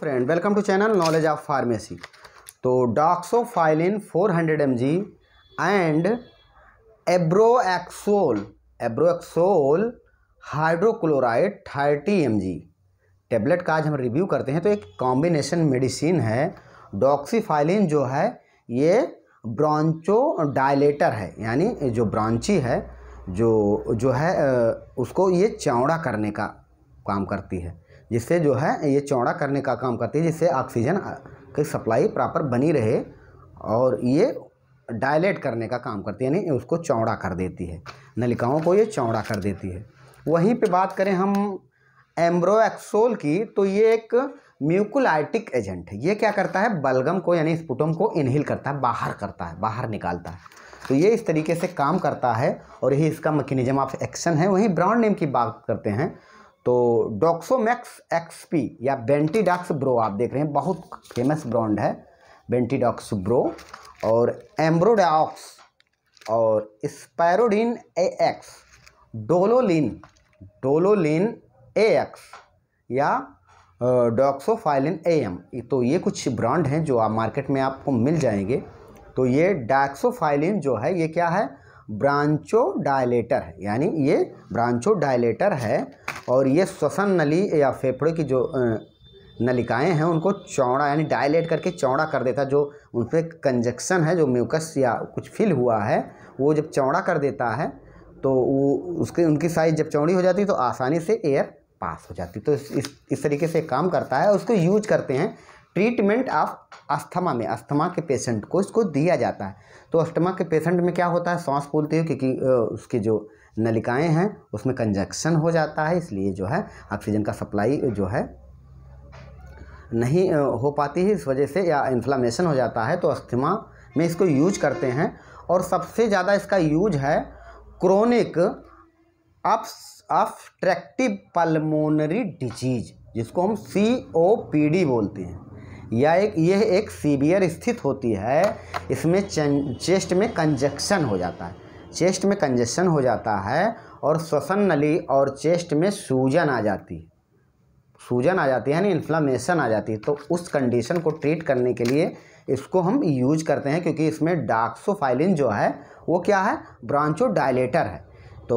friend welcome to channel knowledge of pharmacy तो doxofylline 400 hundred M G and ambroxol ambroxol hydrochloride thirty M G tablet का आज हम review करते हैं तो एक कॉम्बिनेशन मेडिसिन है डॉक्सीफाइलिन जो है ये ब्रॉन्चो डायलेटर है यानी जो ब्रांची है जो जो है उसको ये चौड़ा करने का काम करती है जिससे जो है ये चौड़ा करने का काम करती है जिससे ऑक्सीजन की सप्लाई प्रॉपर बनी रहे और ये डायलेट करने का काम करती है यानी उसको चौड़ा कर देती है नलिकाओं को ये चौड़ा कर देती है वहीं पे बात करें हम एम्ब्रोएक्सोल की तो ये एक म्यूकुलाइटिक एजेंट है ये क्या करता है बलगम को यानी स्पुटम को इनहेल करता है बाहर करता है बाहर निकालता है तो ये इस तरीके से काम करता है और यही इसका मकिनिजम ऑफ एक्शन है वहीं ब्रांड नेम की बात करते हैं तो डॉक्सोमैक्स एक्सपी या बेंटीडॉक्स ब्रो आप देख रहे हैं बहुत फेमस ब्रांड है बेंटीडॉक्स ब्रो और एम्ब्रोडॉक्स और स्पैरोडीन ए एक्स डोलोलिन डोलोलिन ए एक्स या डॉक्सोफाइलिन ए एम तो ये कुछ ब्रांड हैं जो आप मार्केट में आपको मिल जाएंगे तो ये डॉक्सोफाइलिन जो है ये क्या है ब्रांचो डायलेटर है यानी ये ब्रांचो डायलेटर है और ये श्वसन नली या फेफड़े की जो नलिकाएं हैं उनको चौड़ा यानी डायलेट करके चौड़ा कर देता जो उन पर कंजक्शन है जो म्यूकस या कुछ फिल हुआ है वो जब चौड़ा कर देता है तो वो उसके उनकी साइज़ जब चौड़ी हो जाती है तो आसानी से एयर पास हो जाती तो इस इस तरीके से काम करता है उसको यूज करते हैं ट्रीटमेंट ऑफ अस्थमा में अस्थमा के पेशेंट को इसको दिया जाता है तो अस्थमा के पेशेंट में क्या होता है सांस फूलती है क्योंकि उसकी जो नलिकाएं हैं उसमें कंजक्शन हो जाता है इसलिए जो है ऑक्सीजन का सप्लाई जो है नहीं हो पाती है इस वजह से या इन्फ्लामेशन हो जाता है तो अस्थमा में इसको यूज करते हैं और सबसे ज़्यादा इसका यूज है क्रोनिक ऑब्स्ट्रक्टिव पल्मोनरी डिजीज जिसको हम सी ओ पी डी बोलते हैं या एक यह एक सीवियर स्थित होती है इसमें चेस्ट में कंजक्शन हो जाता है चेस्ट में कंजक्शन हो जाता है और श्वसन नली और चेस्ट में सूजन आ जाती है सूजन आ जाती है यानी इन्फ्लामेशन आ जाती है तो उस कंडीशन को ट्रीट करने के लिए इसको हम यूज करते हैं क्योंकि इसमें डाक्सोफाइलिन जो है वो क्या है ब्रांचो डायलेटर है तो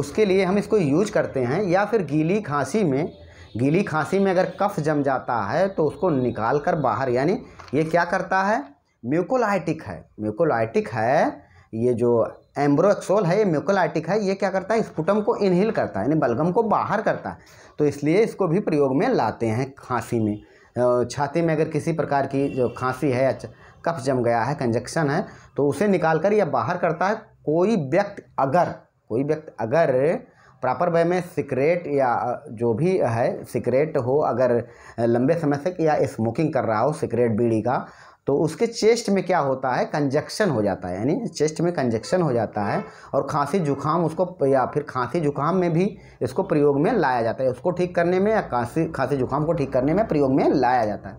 उसके लिए हम इसको यूज करते हैं या फिर गीली खांसी में गीली खांसी में अगर कफ जम जाता है तो उसको निकाल कर बाहर यानी ये क्या करता है म्यूकोलाइटिक है म्यूकोलाइटिक है ये जो एम्ब्रोक्सोल है ये म्यूकोलाइटिक है ये क्या करता है स्पुटम को इनहेल करता है यानी बलगम को बाहर करता है तो इसलिए इसको भी प्रयोग में लाते हैं खांसी में छाती में अगर किसी प्रकार की जो खांसी है या कफ जम गया है कंजक्शन है तो उसे निकाल कर या बाहर करता है कोई व्यक्ति अगर कोई व्यक्ति अगर प्रॉपर वे में सिकरेट या जो भी है सिकरेट हो अगर लंबे समय से या स्मोकिंग कर रहा हो सिकरेट बीड़ी का तो उसके चेस्ट में क्या होता है कंजक्शन हो जाता है यानी चेस्ट में कंजक्शन हो जाता है और खांसी जुकाम उसको या फिर खांसी जुकाम में भी इसको प्रयोग में लाया जाता है उसको ठीक करने में या खांसी खांसी जुकाम को ठीक करने में प्रयोग में लाया जाता है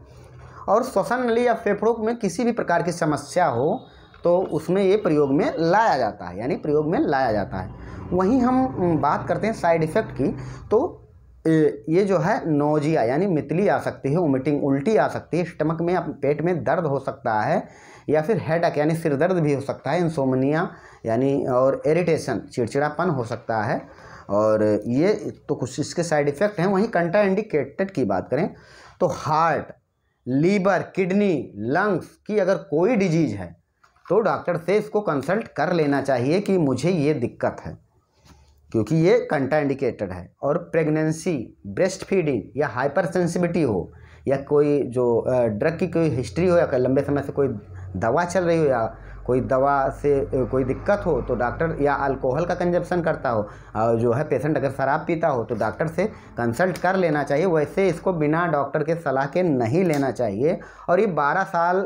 और श्वसन नली या फेफड़ों में किसी भी प्रकार की समस्या हो तो उसमें ये प्रयोग में लाया जाता है यानी प्रयोग में लाया जाता है वहीं हम बात करते हैं साइड इफ़ेक्ट की तो ये जो है नोजिया यानी मितली आ सकती है उमिटिंग उल्टी आ सकती है स्टमक में पेट में दर्द हो सकता है या फिर हेडक यानी सिर दर्द भी हो सकता है इंसोमनिया यानी और इरिटेशन चिड़चिड़ापन हो सकता है और ये तो कुछ इसके साइड इफ़ेक्ट हैं वहीं कंटा इंडिकेटेड की बात करें तो हार्ट लीवर किडनी लंग्स की अगर कोई डिजीज़ है तो डॉक्टर से इसको कंसल्ट कर लेना चाहिए कि मुझे ये दिक्कत है क्योंकि ये कंट्राइंडिकेटेड है और प्रेगनेंसी ब्रेस्ट फीडिंग या हाइपर हाइपरसेंसिविटी हो या कोई जो ड्रग की कोई हिस्ट्री हो या लंबे समय से कोई दवा चल रही हो या कोई दवा से कोई दिक्कत हो तो डॉक्टर या अल्कोहल का कंजप्शन करता हो और जो है पेशेंट अगर शराब पीता हो तो डॉक्टर से कंसल्ट कर लेना चाहिए वैसे इसको बिना डॉक्टर के सलाह के नहीं लेना चाहिए और ये बारह साल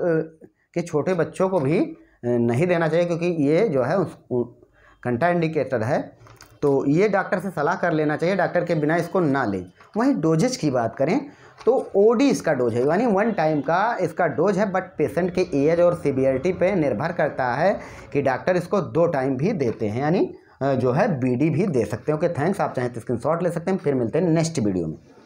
के छोटे बच्चों को भी नहीं देना चाहिए क्योंकि ये जो है उस इंडिकेटर है तो ये डॉक्टर से सलाह कर लेना चाहिए डॉक्टर के बिना इसको ना लें वहीं डोजेज की बात करें तो ओ इसका डोज है यानी वन टाइम का इसका डोज है बट पेशेंट के एज और सीबीआरटी पे निर्भर करता है कि डॉक्टर इसको दो टाइम भी देते हैं यानी जो है बीडी भी दे सकते हैं ओके थैंक्स आप चाहें तो स्क्रीन ले सकते हैं फिर मिलते हैं नेक्स्ट वीडियो में